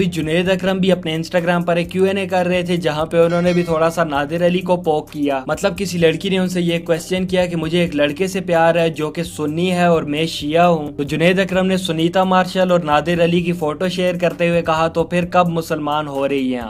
फिर जुनेद अक्रम भी अपने इंस्टाग्राम पर एक क्यू एन ए कर रहे थे जहाँ पे उन्होंने भी थोड़ा सा नादिर अली को पोक किया मतलब किसी लड़की ने उनसे ये क्वेश्चन किया कि मुझे एक लड़के से प्यार है जो कि सुन्नी है और मैं शिया हूँ तो जुनेद अक्रम ने सुनीता मार्शल और नादिर अली की फोटो शेयर करते हुए कहा तो फिर कब मुसलमान हो रही है